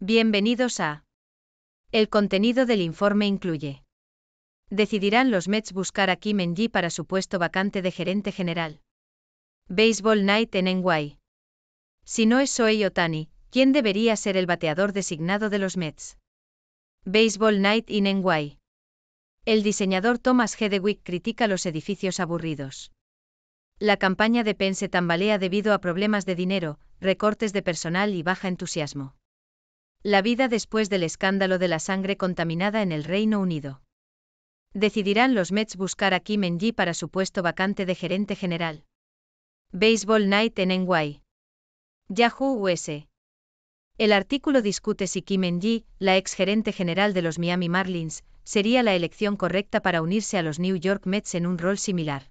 Bienvenidos a. El contenido del informe incluye. Decidirán los Mets buscar a Kim para su puesto vacante de gerente general. Baseball Night en NY. Si no es Soei Otani, ¿quién debería ser el bateador designado de los Mets? Baseball Night in NY. El diseñador Thomas Hedewick critica los edificios aburridos. La campaña de Pence se tambalea debido a problemas de dinero, recortes de personal y baja entusiasmo. La vida después del escándalo de la sangre contaminada en el Reino Unido. Decidirán los Mets buscar a Kim en para su puesto vacante de gerente general. Baseball Night en NY. Yahoo US. El artículo discute si Kim en la ex gerente general de los Miami Marlins, sería la elección correcta para unirse a los New York Mets en un rol similar.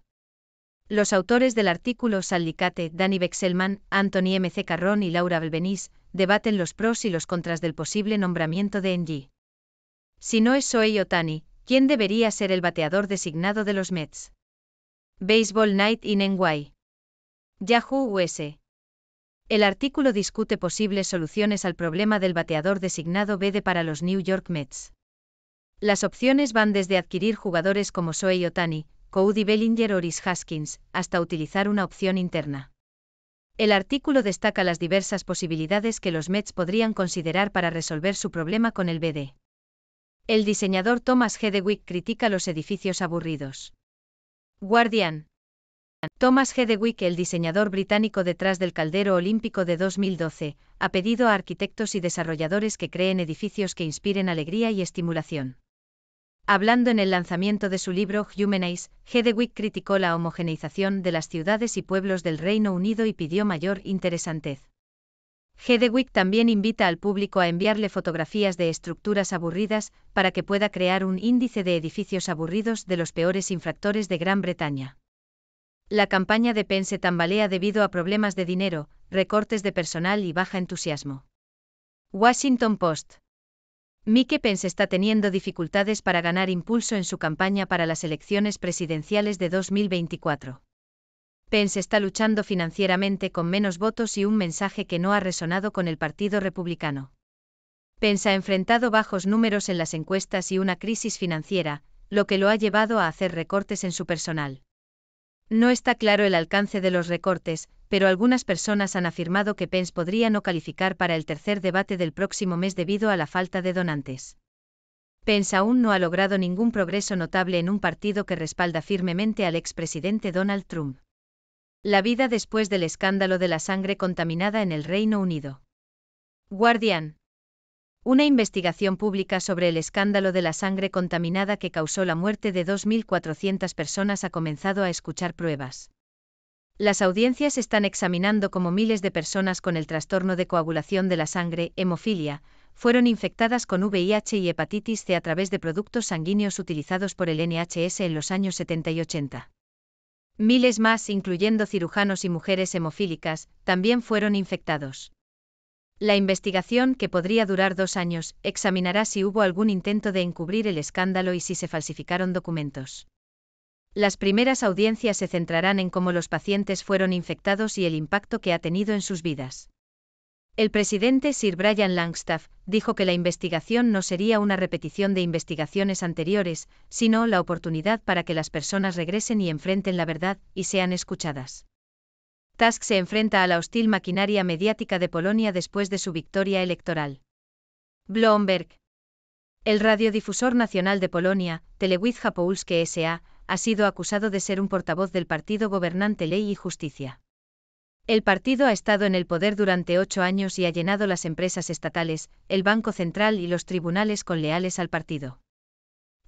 Los autores del artículo Salicate, Danny Bexelman, Anthony M. C. Carrón y Laura Balbenís debaten los pros y los contras del posible nombramiento de NG. Si no es Soey Otani, ¿quién debería ser el bateador designado de los Mets? Baseball Night in NY. Yahoo US. El artículo discute posibles soluciones al problema del bateador designado BD para los New York Mets. Las opciones van desde adquirir jugadores como Soei Otani, Cody Bellinger Oris Haskins, hasta utilizar una opción interna. El artículo destaca las diversas posibilidades que los Mets podrían considerar para resolver su problema con el BD. El diseñador Thomas Hedewick critica los edificios aburridos. Guardian. Thomas Hedewick, el diseñador británico detrás del caldero olímpico de 2012, ha pedido a arquitectos y desarrolladores que creen edificios que inspiren alegría y estimulación. Hablando en el lanzamiento de su libro Humanize, Hedewick criticó la homogeneización de las ciudades y pueblos del Reino Unido y pidió mayor interesantez. Hedewick también invita al público a enviarle fotografías de estructuras aburridas para que pueda crear un índice de edificios aburridos de los peores infractores de Gran Bretaña. La campaña de Penn se tambalea debido a problemas de dinero, recortes de personal y baja entusiasmo. Washington Post Mike Pence está teniendo dificultades para ganar impulso en su campaña para las elecciones presidenciales de 2024. Pence está luchando financieramente con menos votos y un mensaje que no ha resonado con el Partido Republicano. Pence ha enfrentado bajos números en las encuestas y una crisis financiera, lo que lo ha llevado a hacer recortes en su personal. No está claro el alcance de los recortes, pero algunas personas han afirmado que Pence podría no calificar para el tercer debate del próximo mes debido a la falta de donantes. Pence aún no ha logrado ningún progreso notable en un partido que respalda firmemente al expresidente Donald Trump. La vida después del escándalo de la sangre contaminada en el Reino Unido. Guardian, una investigación pública sobre el escándalo de la sangre contaminada que causó la muerte de 2.400 personas ha comenzado a escuchar pruebas. Las audiencias están examinando cómo miles de personas con el trastorno de coagulación de la sangre, hemofilia, fueron infectadas con VIH y hepatitis C a través de productos sanguíneos utilizados por el NHS en los años 70 y 80. Miles más, incluyendo cirujanos y mujeres hemofílicas, también fueron infectados. La investigación, que podría durar dos años, examinará si hubo algún intento de encubrir el escándalo y si se falsificaron documentos. Las primeras audiencias se centrarán en cómo los pacientes fueron infectados y el impacto que ha tenido en sus vidas. El presidente Sir Brian Langstaff dijo que la investigación no sería una repetición de investigaciones anteriores, sino la oportunidad para que las personas regresen y enfrenten la verdad y sean escuchadas. Tusk se enfrenta a la hostil maquinaria mediática de Polonia después de su victoria electoral. Blomberg, El radiodifusor nacional de Polonia, Telewizja Polskie S.A., ha sido acusado de ser un portavoz del partido gobernante Ley y Justicia. El partido ha estado en el poder durante ocho años y ha llenado las empresas estatales, el Banco Central y los tribunales con leales al partido.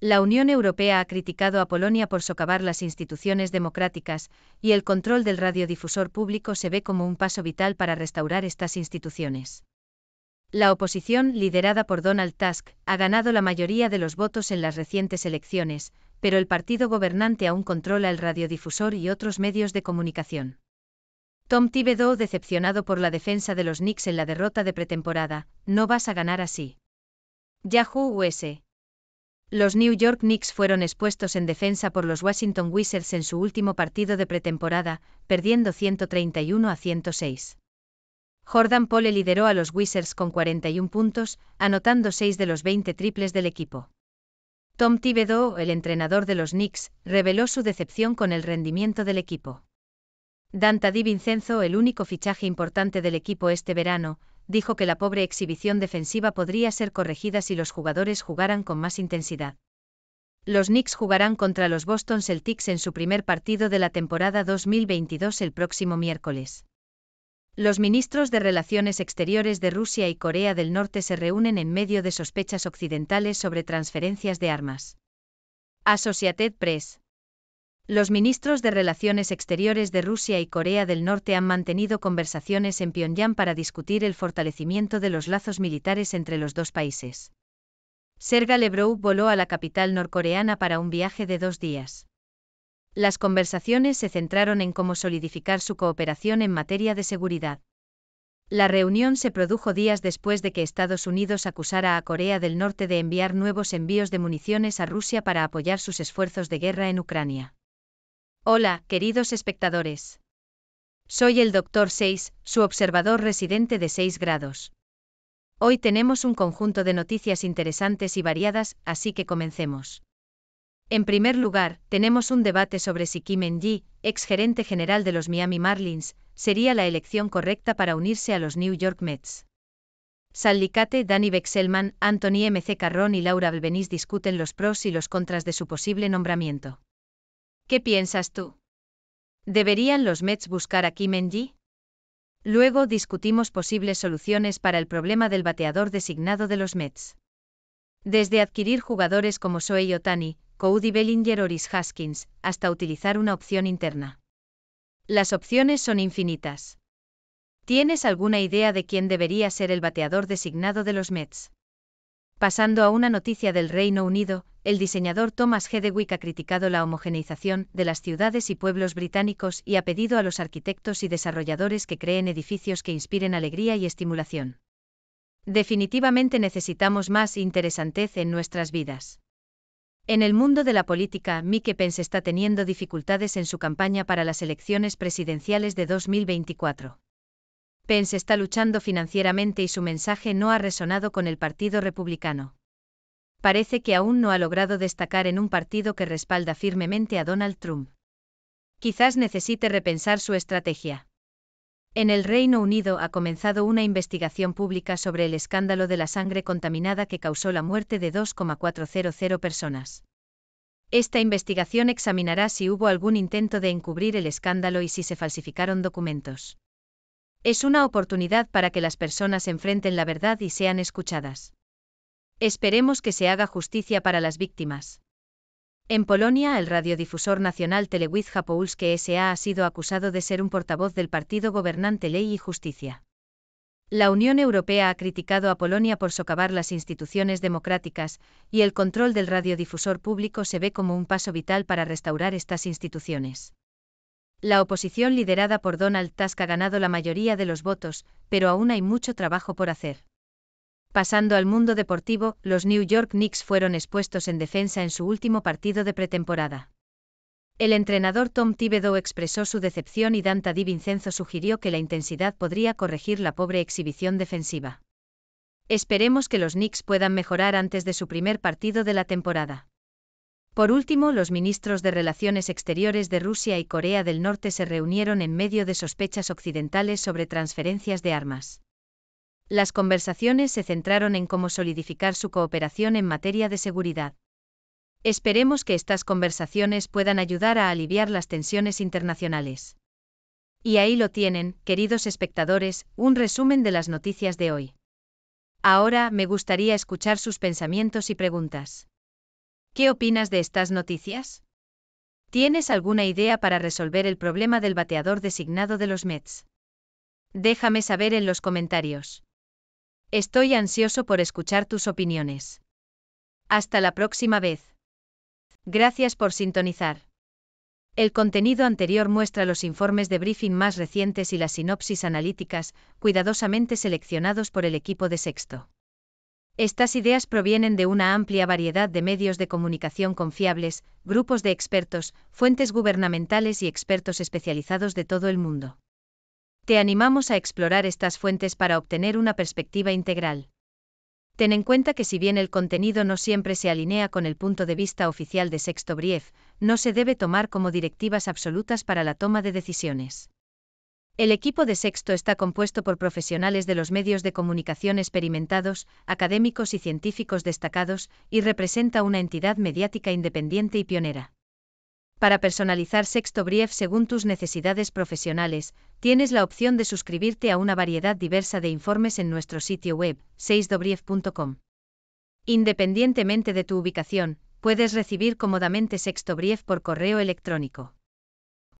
La Unión Europea ha criticado a Polonia por socavar las instituciones democráticas, y el control del radiodifusor público se ve como un paso vital para restaurar estas instituciones. La oposición, liderada por Donald Tusk, ha ganado la mayoría de los votos en las recientes elecciones, pero el partido gobernante aún controla el radiodifusor y otros medios de comunicación. Tom Thibodeau, decepcionado por la defensa de los Knicks en la derrota de pretemporada, no vas a ganar así. Yahoo US. Los New York Knicks fueron expuestos en defensa por los Washington Wizards en su último partido de pretemporada, perdiendo 131 a 106. Jordan Pole lideró a los Wizards con 41 puntos, anotando 6 de los 20 triples del equipo. Tom Thibodeau, el entrenador de los Knicks, reveló su decepción con el rendimiento del equipo. Danta Di Vincenzo, el único fichaje importante del equipo este verano, dijo que la pobre exhibición defensiva podría ser corregida si los jugadores jugaran con más intensidad. Los Knicks jugarán contra los Boston Celtics en su primer partido de la temporada 2022 el próximo miércoles. Los ministros de Relaciones Exteriores de Rusia y Corea del Norte se reúnen en medio de sospechas occidentales sobre transferencias de armas. Associated Press los ministros de Relaciones Exteriores de Rusia y Corea del Norte han mantenido conversaciones en Pyongyang para discutir el fortalecimiento de los lazos militares entre los dos países. Serga Lebrou voló a la capital norcoreana para un viaje de dos días. Las conversaciones se centraron en cómo solidificar su cooperación en materia de seguridad. La reunión se produjo días después de que Estados Unidos acusara a Corea del Norte de enviar nuevos envíos de municiones a Rusia para apoyar sus esfuerzos de guerra en Ucrania. Hola, queridos espectadores. Soy el Dr. 6, su observador residente de 6 grados. Hoy tenemos un conjunto de noticias interesantes y variadas, así que comencemos. En primer lugar, tenemos un debate sobre si Kim en ex gerente general de los Miami Marlins, sería la elección correcta para unirse a los New York Mets. Salicate, Danny Bexelman, Anthony C. Carrón y Laura Albenis discuten los pros y los contras de su posible nombramiento. ¿Qué piensas tú? ¿Deberían los Mets buscar a Kim Luego discutimos posibles soluciones para el problema del bateador designado de los Mets. Desde adquirir jugadores como Soei Otani, Cody Bellinger o Rhys Haskins, hasta utilizar una opción interna. Las opciones son infinitas. ¿Tienes alguna idea de quién debería ser el bateador designado de los Mets? Pasando a una noticia del Reino Unido, el diseñador Thomas Hedewick ha criticado la homogeneización de las ciudades y pueblos británicos y ha pedido a los arquitectos y desarrolladores que creen edificios que inspiren alegría y estimulación. Definitivamente necesitamos más interesantez en nuestras vidas. En el mundo de la política, Mike Pence está teniendo dificultades en su campaña para las elecciones presidenciales de 2024. Pence está luchando financieramente y su mensaje no ha resonado con el Partido Republicano. Parece que aún no ha logrado destacar en un partido que respalda firmemente a Donald Trump. Quizás necesite repensar su estrategia. En el Reino Unido ha comenzado una investigación pública sobre el escándalo de la sangre contaminada que causó la muerte de 2,400 personas. Esta investigación examinará si hubo algún intento de encubrir el escándalo y si se falsificaron documentos. Es una oportunidad para que las personas enfrenten la verdad y sean escuchadas. Esperemos que se haga justicia para las víctimas. En Polonia, el radiodifusor nacional Telewizja Polskie S.A. ha sido acusado de ser un portavoz del partido gobernante Ley y Justicia. La Unión Europea ha criticado a Polonia por socavar las instituciones democráticas, y el control del radiodifusor público se ve como un paso vital para restaurar estas instituciones. La oposición liderada por Donald Tusk ha ganado la mayoría de los votos, pero aún hay mucho trabajo por hacer. Pasando al mundo deportivo, los New York Knicks fueron expuestos en defensa en su último partido de pretemporada. El entrenador Tom Thibodeau expresó su decepción y Dante Di Vincenzo sugirió que la intensidad podría corregir la pobre exhibición defensiva. Esperemos que los Knicks puedan mejorar antes de su primer partido de la temporada. Por último, los ministros de Relaciones Exteriores de Rusia y Corea del Norte se reunieron en medio de sospechas occidentales sobre transferencias de armas. Las conversaciones se centraron en cómo solidificar su cooperación en materia de seguridad. Esperemos que estas conversaciones puedan ayudar a aliviar las tensiones internacionales. Y ahí lo tienen, queridos espectadores, un resumen de las noticias de hoy. Ahora me gustaría escuchar sus pensamientos y preguntas. ¿Qué opinas de estas noticias? ¿Tienes alguna idea para resolver el problema del bateador designado de los Mets? Déjame saber en los comentarios. Estoy ansioso por escuchar tus opiniones. Hasta la próxima vez. Gracias por sintonizar. El contenido anterior muestra los informes de briefing más recientes y las sinopsis analíticas, cuidadosamente seleccionados por el equipo de sexto. Estas ideas provienen de una amplia variedad de medios de comunicación confiables, grupos de expertos, fuentes gubernamentales y expertos especializados de todo el mundo. Te animamos a explorar estas fuentes para obtener una perspectiva integral. Ten en cuenta que si bien el contenido no siempre se alinea con el punto de vista oficial de Sexto Brief, no se debe tomar como directivas absolutas para la toma de decisiones. El equipo de Sexto está compuesto por profesionales de los medios de comunicación experimentados, académicos y científicos destacados, y representa una entidad mediática independiente y pionera. Para personalizar Sexto Brief según tus necesidades profesionales, tienes la opción de suscribirte a una variedad diversa de informes en nuestro sitio web, seisdobrief.com. Independientemente de tu ubicación, puedes recibir cómodamente Sexto Brief por correo electrónico.